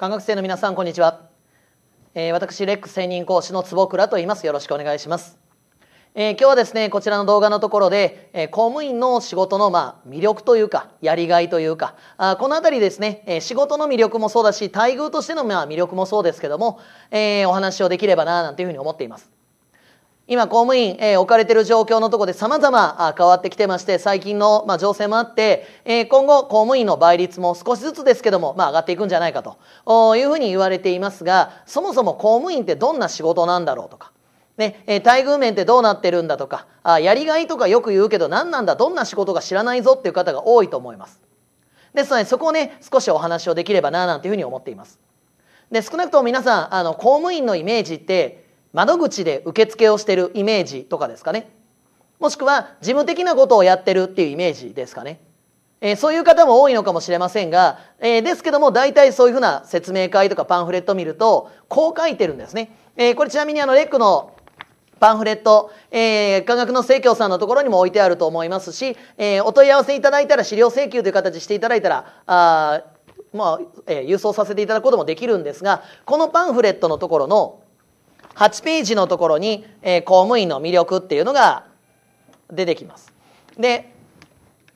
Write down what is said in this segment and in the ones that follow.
科学生の皆さんこんにちは、えー、私レックス専任講師の坪倉と言いますよろしくお願いします、えー、今日はですねこちらの動画のところで、えー、公務員の仕事のまあ魅力というかやりがいというかあこの辺りですね、え仕事の魅力もそうだし待遇としてのまあ魅力もそうですけども、えお話をできればななんていうふうに思っています今公務員、えー、置かれている状況のところで様々変わってきてまして、最近の、まあ、情勢もあって、えー、今後公務員の倍率も少しずつですけども、まあ、上がっていくんじゃないかというふうに言われていますが、そもそも公務員ってどんな仕事なんだろうとか、ね、えー、待遇面ってどうなってるんだとか、あやりがいとかよく言うけど何なんだ、どんな仕事か知らないぞっていう方が多いと思います。ですので、そこをね、少しお話をできればな、なんていうふうに思っています。で、少なくとも皆さん、あの、公務員のイメージって、窓口で受付をしてるイメージとかですかねもしくは事務的なことをやってるっていうイメージですかね、えー、そういう方も多いのかもしれませんが、えー、ですけども大体そういうふうな説明会とかパンフレットを見るとこう書いてるんですね、えー、これちなみにあのレックのパンフレット、えー、科学の生協さんのところにも置いてあると思いますし、えー、お問い合わせいただいたら資料請求という形していただいたら、あまあ、えー、郵送させていただくこともできるんですが、このパンフレットのところの8ページのところに、えー、公務員の魅力っていうのが出てきます。で、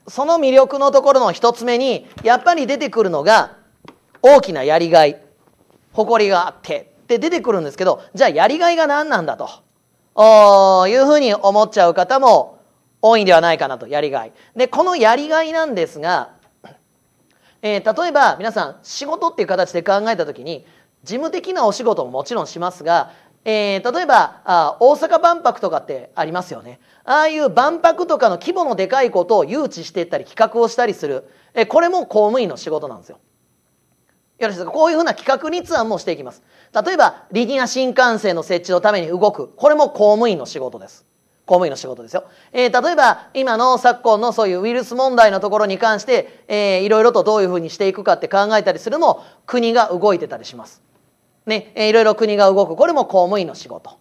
その魅力のところの一つ目に、やっぱり出てくるのが、大きなやりがい、誇りがあってって出てくるんですけど、じゃあやりがいが何なんだというふうに思っちゃう方も多いんではないかなと、やりがい。で、このやりがいなんですが、えー、例えば皆さん仕事っていう形で考えた時に事務的なお仕事ももちろんしますがえー、例えばあ大阪万博とかってありますよねああいう万博とかの規模のでかいことを誘致していったり企画をしたりする、えー、これも公務員の仕事なんですよ。よろしいですかこういうふうな企画立案もしていきます。例えば、リニア新幹線の設置のために動く。これも公務員の仕事です。公務員の仕事ですよ。えー、例えば、今の昨今のそういうウイルス問題のところに関して、えー、いろいろとどういうふうにしていくかって考えたりするのも、国が動いてたりします。ね、えいろいろ国が動く。これも公務員の仕事。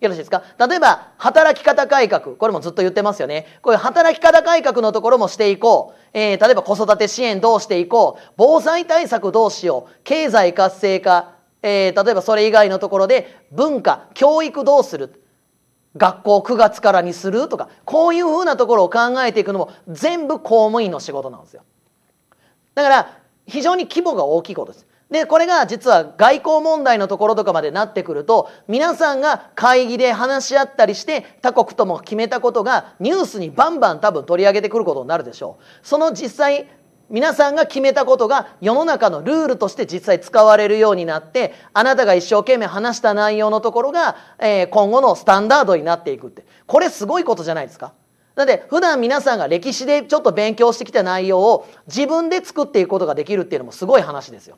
よろしいですか例えば、働き方改革。これもずっと言ってますよね。こういう働き方改革のところもしていこう。えー、例えば子育て支援どうしていこう。防災対策どうしよう。経済活性化。えー、例えばそれ以外のところで文化、教育どうする。学校9月からにするとか、こういうふうなところを考えていくのも全部公務員の仕事なんですよ。だから、非常に規模が大きいことです。で、これが実は外交問題のところとかまでなってくると、皆さんが会議で話し合ったりして、他国とも決めたことがニュースにバンバン多分取り上げてくることになるでしょう。その実際、皆さんが決めたことが世の中のルールとして実際使われるようになってあなたが一生懸命話した内容のところが、えー、今後のスタンダードになっていくってこれすごいことじゃないですかだって普段皆さんが歴史でちょっと勉強してきた内容を自分で作っていくことができるっていうのもすごい話ですよ。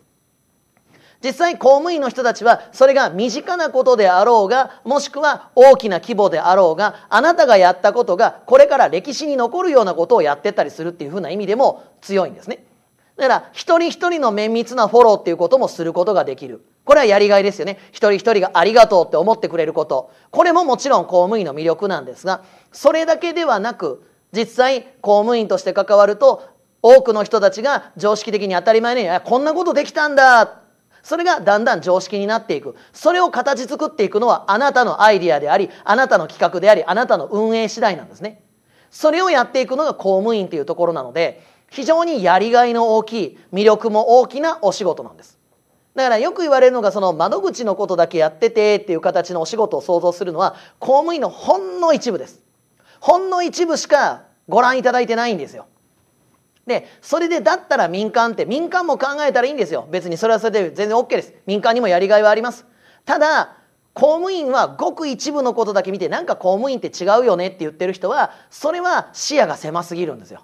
実際公務員の人たちはそれが身近なことであろうがもしくは大きな規模であろうがあなたがやったことがこれから歴史に残るようなことをやってったりするっていうふうな意味でも強いんですねだから一人一人の綿密なフォローっていうこともすることができるこれはやりがいですよね一人一人がありがとうって思ってくれることこれももちろん公務員の魅力なんですがそれだけではなく実際公務員として関わると多くの人たちが常識的に当たり前にこんなことできたんだそれがだんだん常識になっていくそれを形作っていくのはあなたのアイディアでありあなたの企画でありあなたの運営次第なんですねそれをやっていくのが公務員というところなので非常にやりがいの大きい魅力も大きなお仕事なんですだからよく言われるのがその窓口のことだけやっててっていう形のお仕事を想像するのは公務員のほんの一部ですほんの一部しかご覧いただいてないんですよで、それでだったら民間って、民間も考えたらいいんですよ。別にそれはそれで全然 OK です。民間にもやりがいはあります。ただ、公務員はごく一部のことだけ見て、なんか公務員って違うよねって言ってる人は、それは視野が狭すぎるんですよ。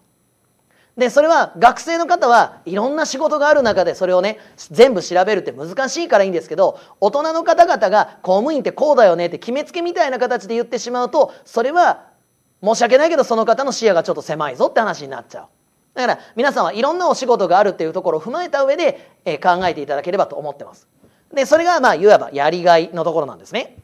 で、それは学生の方はいろんな仕事がある中でそれをね、全部調べるって難しいからいいんですけど、大人の方々が公務員ってこうだよねって決めつけみたいな形で言ってしまうと、それは申し訳ないけどその方の視野がちょっと狭いぞって話になっちゃう。だから皆さんはいろんなお仕事があるっていうところを踏まえた上で、え考えていただければと思ってます。で、それがまあいわばやりがいのところなんですね。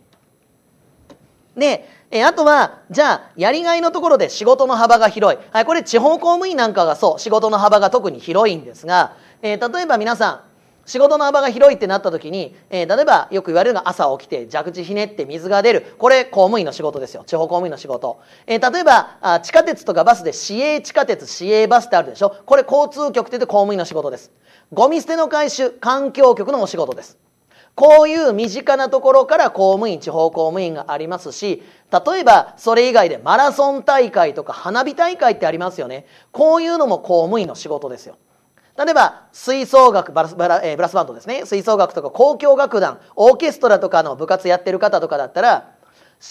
で、えあとは、じゃあ、やりがいのところで仕事の幅が広い。はい、これ地方公務員なんかがそう、仕事の幅が特に広いんですが、えー、例えば皆さん、仕事の幅が広いってなった時に、えー、例えばよく言われるのが朝起きて蛇口ひねって水が出る。これ公務員の仕事ですよ。地方公務員の仕事。えー、例えばあ地下鉄とかバスで市営地下鉄、市営バスってあるでしょ。これ交通局って言って公務員の仕事です。ゴミ捨ての回収、環境局のお仕事です。こういう身近なところから公務員、地方公務員がありますし、例えばそれ以外でマラソン大会とか花火大会ってありますよね。こういうのも公務員の仕事ですよ。例えば吹奏楽バラスバラ、えー、ブラスバンドですね吹奏楽とか交響楽団オーケストラとかの部活やってる方とかだったら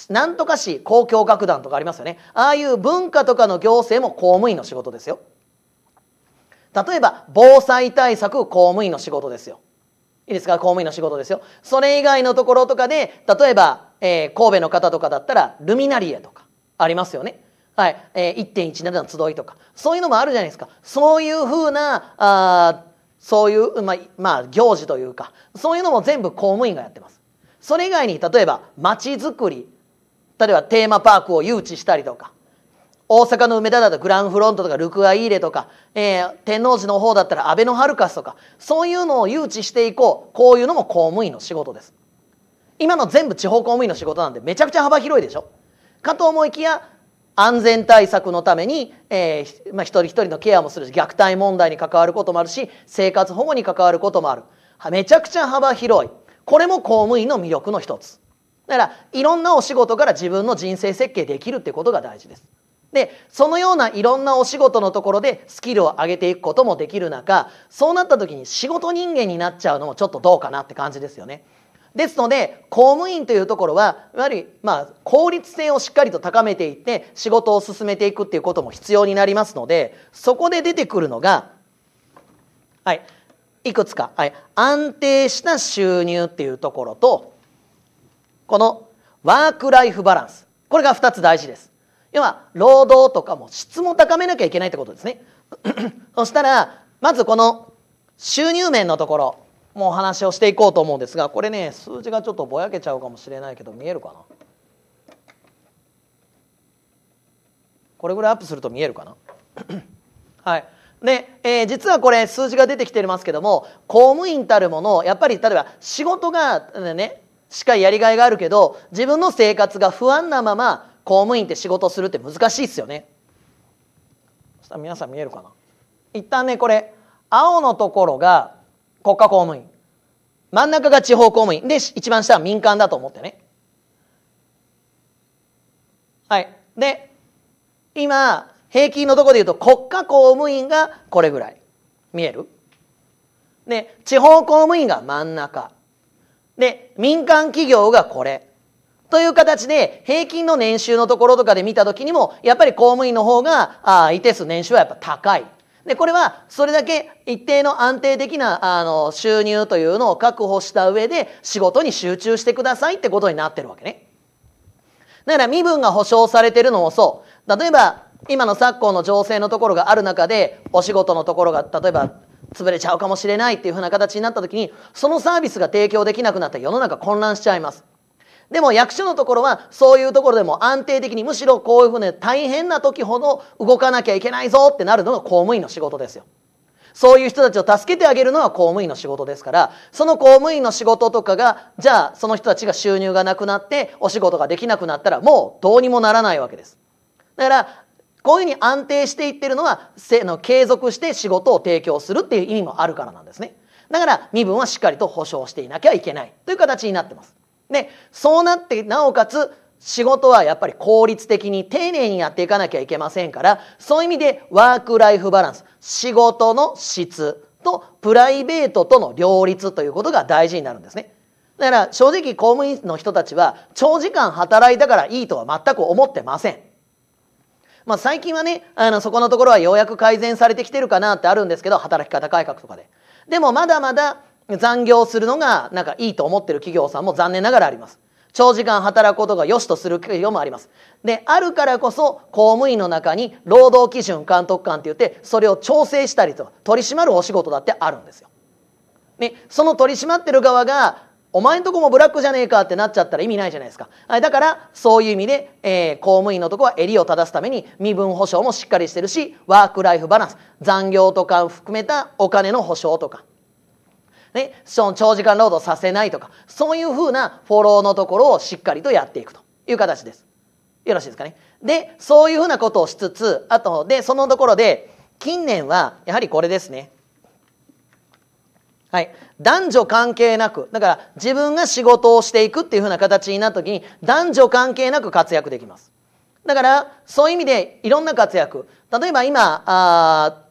なんとか市交響楽団とかありますよねああいう文化とかの行政も公務員の仕事ですよ例えば防災対策公務員の仕事ですよいいですか公務員の仕事ですよそれ以外のところとかで例えば、えー、神戸の方とかだったらルミナリエとかありますよねはい、えー、1.17の集いとか、そういうのもあるじゃないですか。そういうふうな、あそういう、まあ、まあ、行事というか、そういうのも全部公務員がやってます。それ以外に、例えば、街づくり、例えばテーマパークを誘致したりとか、大阪の梅田だとグランフロントとかルクアイーレとか、えー、天王寺の方だったらアベノハルカスとか、そういうのを誘致していこう。こういうのも公務員の仕事です。今の全部地方公務員の仕事なんでめちゃくちゃ幅広いでしょかと思いきや、安全対策のために、えー、まあ、一人一人のケアもするし、虐待問題に関わることもあるし、生活保護に関わることもある。めちゃくちゃ幅広い。これも公務員の魅力の一つ。だから、いろんなお仕事から自分の人生設計できるってことが大事です。で、そのようないろんなお仕事のところでスキルを上げていくこともできる中、そうなった時に仕事人間になっちゃうのもちょっとどうかなって感じですよね。ですので公務員というところはいわゆる、まあ、効率性をしっかりと高めていって仕事を進めていくっていうことも必要になりますのでそこで出てくるのが、はい、いくつか、はい、安定した収入っていうところとこのワーク・ライフ・バランスこれが2つ大事です。要は労働とかも質も高めなきゃいけないってことですね。そしたらまずこの収入面のところもうお話をしていこうと思うんですがこれね数字がちょっとぼやけちゃうかもしれないけど見えるかなこれぐらいアップすると見えるかな はいで、えー、実はこれ数字が出てきてますけども公務員たるものやっぱり例えば仕事がねしっかりやりがいがあるけど自分の生活が不安なまま公務員って仕事するって難しいっすよねそしたら皆さん見えるかな一旦ねこれ青のところが国家公務員。真ん中が地方公務員。で、一番下は民間だと思ってね。はい。で、今、平均のとこで言うと国家公務員がこれぐらい。見えるで、地方公務員が真ん中。で、民間企業がこれ。という形で、平均の年収のところとかで見たときにも、やっぱり公務員の方が、あ一定数年収はやっぱ高い。で、これはそれだけ一定の安定的なあの収入というのを確保した上で仕事に集中してくださいってことになってるわけね。だから身分が保障されてるのもそう。例えば、今の昨今の情勢のところがある中で、お仕事のところが、例えば、潰れちゃうかもしれないっていうふうな形になった時に、そのサービスが提供できなくなったら世の中混乱しちゃいます。でも役所のところはそういうところでも安定的にむしろこういうふうに大変な時ほど動かなきゃいけないぞってなるのが公務員の仕事ですよ。そういう人たちを助けてあげるのが公務員の仕事ですから、その公務員の仕事とかが、じゃあその人たちが収入がなくなってお仕事ができなくなったらもうどうにもならないわけです。だから、こういうふうに安定していってるのは、せの継続して仕事を提供するっていう意味もあるからなんですね。だから身分はしっかりと保障していなきゃいけないという形になってます。でそうなってなおかつ仕事はやっぱり効率的に丁寧にやっていかなきゃいけませんからそういう意味でワーク・ライフ・バランス仕事の質とプライベートとの両立ということが大事になるんですね。だから正直公務員の人たちは長時間働いたからいいとは全く思ってません。まあ、最近はねあのそこのところはようやく改善されてきてるかなってあるんですけど働き方改革とかで。でもまだまだ残業するのがなんかいいと思ってる企業さんも残念ながらあります。長時間働くことが良しとする企業もあります。で、あるからこそ公務員の中に労働基準監督官って言ってそれを調整したりと取り締まるお仕事だってあるんですよ。ね、その取り締まってる側がお前んとこもブラックじゃねえかってなっちゃったら意味ないじゃないですか。だから、そういう意味で、えー、公務員のとこは襟を正すために身分保障もしっかりしてるし、ワークライフバランス、残業とか含めたお金の保障とか。ね、その長時間労働させないとか、そういうふうなフォローのところをしっかりとやっていくという形です。よろしいですかね。で、そういうふうなことをしつつ、あと、で、そのところで、近年は、やはりこれですね。はい。男女関係なく、だから自分が仕事をしていくっていうふうな形になった時に、男女関係なく活躍できます。だから、そういう意味でいろんな活躍。例えば今、あ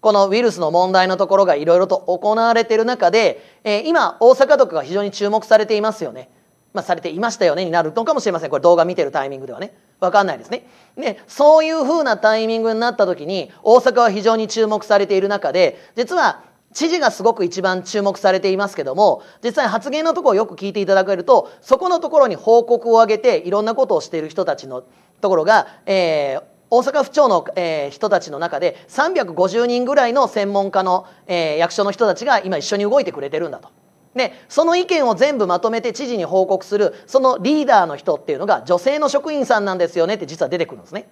このウイルスの問題のところがいろいろと行われている中で、えー、今大阪とかが非常に注目されていますよね。まあ、されていましたよねになるのかもしれませんこれ動画見てるタイミングではねわかんないですねでそういうふうなタイミングになった時に大阪は非常に注目されている中で実は知事がすごく一番注目されていますけども実際発言のところをよく聞いていただけるとそこのところに報告を上げていろんなことをしている人たちのところが、えー、大阪府庁の、えー、人たちの中で350人ぐらいの専門家の、えー、役所の人たちが今一緒に動いてくれてるんだと。でその意見を全部まとめて知事に報告するそのリーダーの人っていうのが女性の職員さんなんですよねって実は出てくるんですね。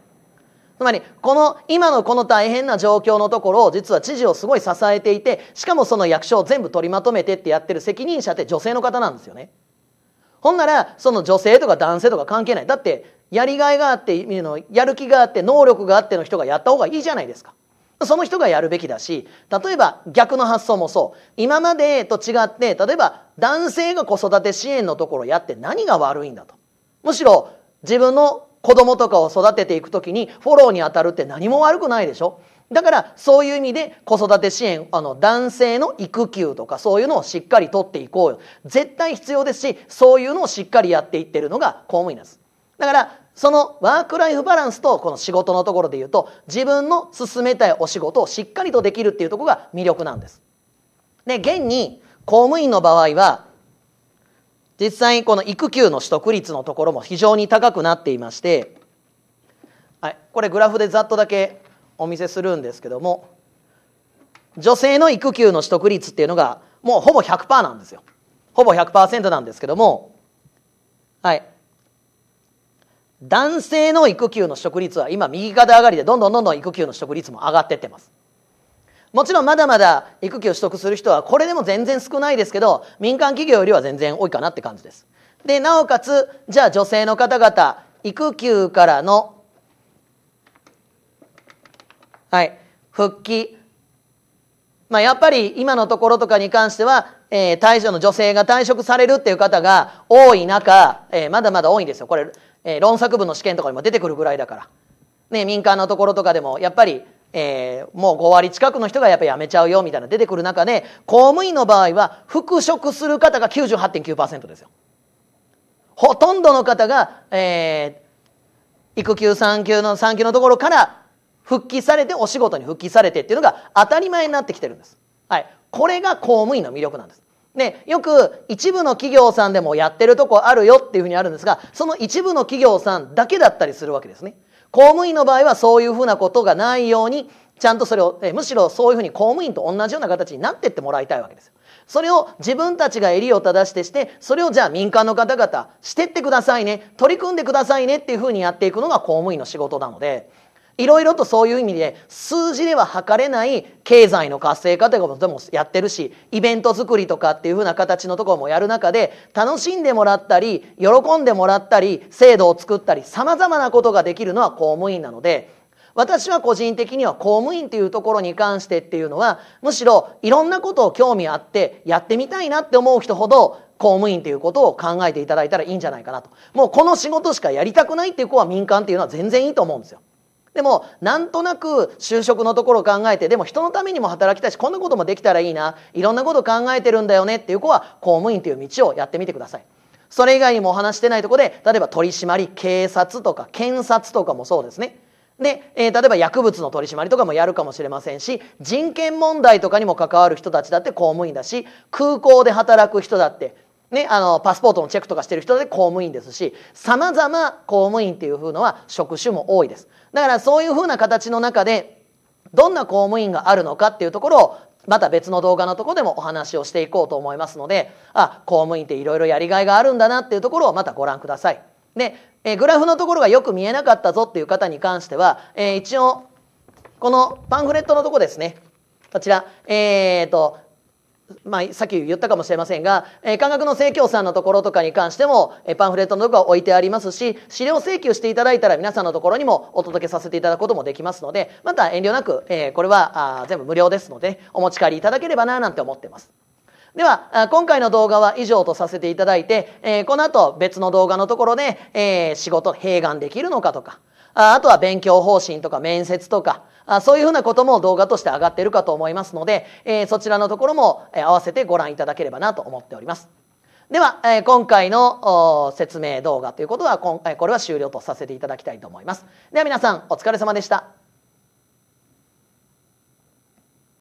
つまりこの今のこの大変な状況のところを実は知事をすごい支えていてしかもその役所を全部取りまとめてってやってる責任者って女性の方なんですよね。ほんなら、その女性とか男性とか関係ない。だって、やりがいがあって、やる気があって、能力があっての人がやった方がいいじゃないですか。その人がやるべきだし、例えば逆の発想もそう。今までと違って、例えば男性が子育て支援のところやって何が悪いんだと。むしろ自分の子供とかを育てていくときにフォローに当たるって何も悪くないでしょだからそういう意味で子育て支援あの男性の育休とかそういうのをしっかり取っていこうよ絶対必要ですしそういうのをしっかりやっていってるのが公務員ですだからそのワークライフバランスとこの仕事のところで言うと自分の進めたいお仕事をしっかりとできるっていうところが魅力なんですで現に公務員の場合は実際この育休の取得率のところも非常に高くなっていまして、はい、これグラフでざっとだけお見せするんですけども女性の育休の取得率っていうのがもうほぼ100%なんですよほぼ100%なんですけどもはい男性の育休の取得率は今右肩上がりでどんどんどんどん育休の取得率も上がってってますもちろんまだまだ育休取得する人はこれでも全然少ないですけど民間企業よりは全然多いかなって感じですでなおかつじゃあ女性の方々育休からのはい、復帰。まあ、やっぱり今のところとかに関しては、えー、退所の女性が退職されるっていう方が多い中、えー、まだまだ多いんですよ。これ、えー、論作文の試験とかにも出てくるぐらいだから。ね、民間のところとかでも、やっぱり、えー、もう5割近くの人がやっぱり辞めちゃうよみたいな出てくる中で、公務員の場合は、復職する方が98.9%ですよ。ほとんどの方が、えー、育休産休の産休のところから復帰されてお仕事に復帰されてっていうのが当たり前になってきてるんです。はい。これが公務員の魅力なんです。ね、よく一部の企業さんでもやってるとこあるよっていうふうにあるんですが、その一部の企業さんだけだったりするわけですね。公務員の場合はそういうふうなことがないように、ちゃんとそれを、えむしろそういうふうに公務員と同じような形になってってもらいたいわけですよ。それを自分たちが襟を正してして、それをじゃあ民間の方々、してってくださいね、取り組んでくださいねっていうふうにやっていくのが公務員の仕事なので、いろいろとそういう意味で数字では測れない経済の活性化ということもやってるしイベント作りとかっていうふうな形のところもやる中で楽しんでもらったり喜んでもらったり制度を作ったり様々なことができるのは公務員なので。私は個人的には公務員というところに関してっていうのはむしろいろんなことを興味あってやってみたいなって思う人ほど公務員ということを考えていただいたらいいんじゃないかなともうこの仕事しかやりたくないっていう子は民間っていうのは全然いいと思うんですよでもなんとなく就職のところ考えてでも人のためにも働きたいしこんなこともできたらいいないろんなこと考えてるんだよねっていう子は公務員という道をやってみてください。それ以外にもお話してないとこで例えば取締り警察とか検察とかもそうですね。で、えー、例えば薬物の取り締まりとかもやるかもしれませんし人権問題とかにも関わる人たちだって公務員だし空港で働く人だってね、あのパスポートのチェックとかしてる人で公務員ですしさまざま公務員っていうふうのは職種も多いですだからそういうふうな形の中でどんな公務員があるのかっていうところをまた別の動画のとこでもお話をしていこうと思いますのであ公務員っていろいろやりがいがあるんだなっていうところをまたご覧くださいで、えグラフのところがよく見えなかったぞっていう方に関しては、えー、一応このパンフレットのとこですねこちら、えーとまあ、さっき言ったかもしれませんが、えー、感学の生協さんのところとかに関しても、えー、パンフレットのところは置いてありますし、資料請求していただいたら皆さんのところにもお届けさせていただくこともできますので、また遠慮なく、えー、これはあ全部無料ですので、お持ち帰りいただければななんて思ってます。では、今回の動画は以上とさせていただいて、えー、この後別の動画のところで、えー、仕事、併願できるのかとか、あとは勉強方針とか面接とか、あそういうふうなことも動画として上がっているかと思いますので、えそちらのところも、え合わせてご覧いただければなと思っております。では、え今回の説明動画ということは、これは終了とさせていただきたいと思います。では皆さん、お疲れ様でした。